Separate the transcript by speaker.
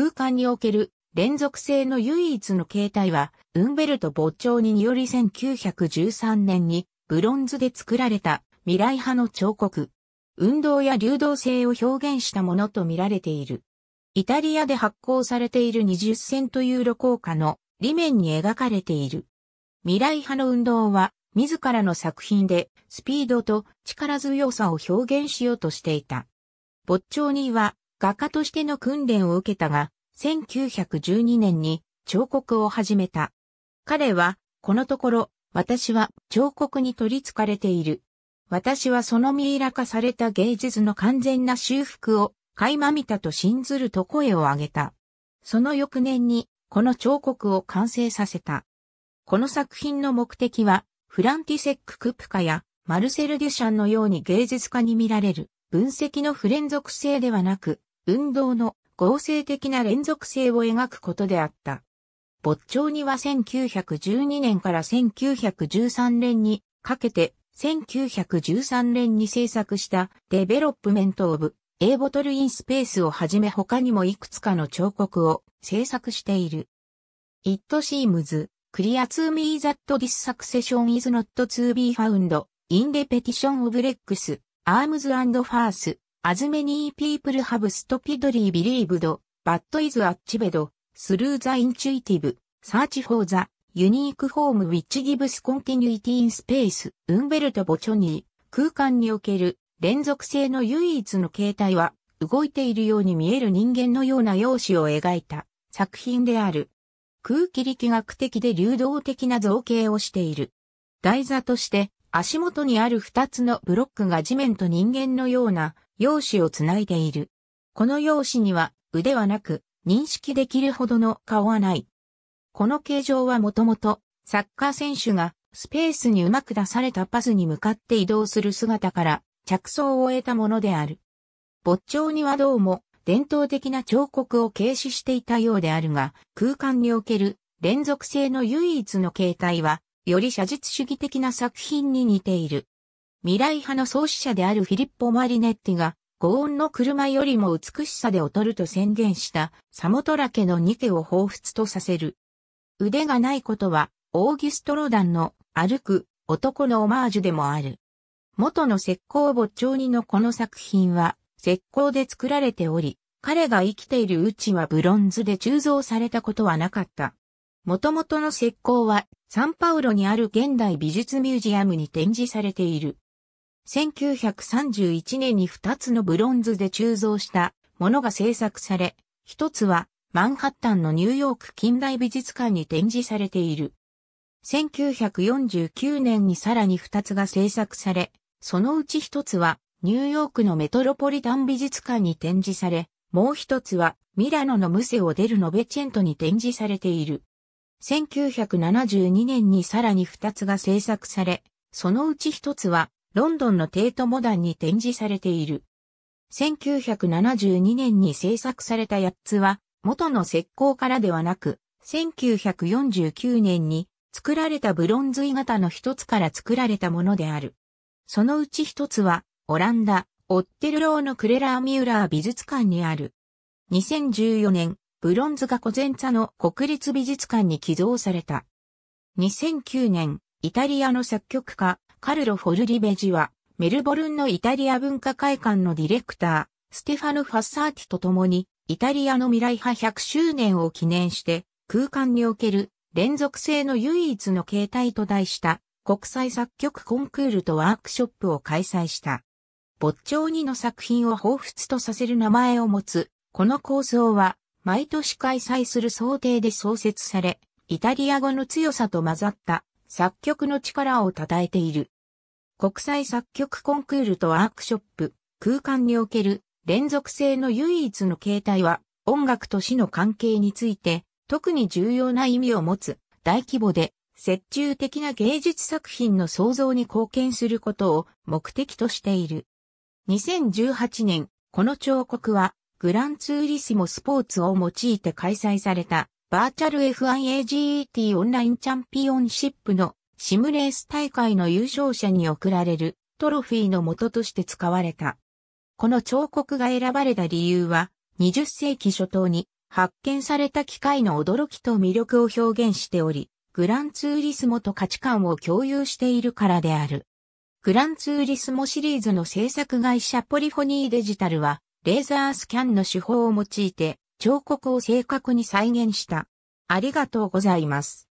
Speaker 1: 空間における連続性の唯一の形態は、ウンベルト・ボッチョーニにより1913年にブロンズで作られた未来派の彫刻。運動や流動性を表現したものと見られている。イタリアで発行されている20銭という旅行家の裏面に描かれている。未来派の運動は自らの作品でスピードと力強さを表現しようとしていた。ボッチョーニは画家としての訓練を受けたが、1912年に彫刻を始めた。彼は、このところ、私は彫刻に取り憑かれている。私はそのミイラ化された芸術の完全な修復を垣間見たと信ずると声を上げた。その翌年に、この彫刻を完成させた。この作品の目的は、フランティセック・クプカやマルセル・デュシャンのように芸術家に見られる分析の不連続性ではなく、運動の合成的な連続性を描くことであった。没丁には1912年から1913年にかけて1913年に制作したデベロップメントオブ A ボトルインスペースをはじめ他にもいくつかの彫刻を制作している。It seems clear to me that this succession is not to be found in repetition of legs, arms and face, as many people have stupidly believed, but is achieved, through the intuitive, search for the unique form which gives continuity in space. ウンベルト・ボチョニー、空間における連続性の唯一の形態は、動いているように見える人間のような容姿を描いた作品である。空気力学的で流動的な造形をしている。台座として足元にある二つのブロックが地面と人間のような用紙をつないでいる。この用紙には腕はなく認識できるほどの顔はない。この形状はもともとサッカー選手がスペースにうまく出されたパスに向かって移動する姿から着想を得たものである。没頂にはどうも伝統的な彫刻を軽視していたようであるが、空間における連続性の唯一の形態は、より写実主義的な作品に似ている。未来派の創始者であるフィリッポ・マリネッティが、五音の車よりも美しさで劣ると宣言したサモトラ家のニケを彷彿とさせる。腕がないことは、オーギュストロダンの歩く男のオマージュでもある。元の石膏墓長にのこの作品は、石膏で作られており、彼が生きているうちはブロンズで鋳造されたことはなかった。元々の石膏は、サンパウロにある現代美術ミュージアムに展示されている。1931年に2つのブロンズで鋳造したものが制作され、一つはマンハッタンのニューヨーク近代美術館に展示されている。1949年にさらに2つが制作され、そのうち一つはニューヨークのメトロポリタン美術館に展示され、もう一つはミラノのムセを出るノベチェントに展示されている。1972年にさらに2つが制作され、そのうち一つはロンドンのテートモダンに展示されている。1972年に制作された8つは、元の石膏からではなく、1949年に作られたブロンズイ型の一つから作られたものである。そのうち一つは、オランダ、オッテルローのクレラーミューラー美術館にある。2014年、ブロンズがコゼンツァの国立美術館に寄贈された。2009年、イタリアの作曲家、カルロ・フォルリベジは、メルボルンのイタリア文化会館のディレクター、ステファノ・ファッサーティと共に、イタリアの未来派100周年を記念して、空間における連続性の唯一の形態と題した国際作曲コンクールとワークショップを開催した。ボッチョーニの作品を彷彿とさせる名前を持つ、この構想は、毎年開催する想定で創設され、イタリア語の強さと混ざった作曲の力を称えている。国際作曲コンクールとワークショップ、空間における連続性の唯一の形態は、音楽と死の関係について、特に重要な意味を持つ、大規模で、折衷的な芸術作品の創造に貢献することを目的としている。2018年、この彫刻は、グランツーリスモスポーツを用いて開催された、バーチャル FIAGET オンラインチャンピオンシップのシムレース大会の優勝者に贈られるトロフィーの元として使われた。この彫刻が選ばれた理由は、20世紀初頭に発見された機械の驚きと魅力を表現しており、グランツーリスモと価値観を共有しているからである。グランツーリスモシリーズの制作会社ポリフォニーデジタルは、レーザースキャンの手法を用いて、彫刻を正確に再現した。ありがとうございます。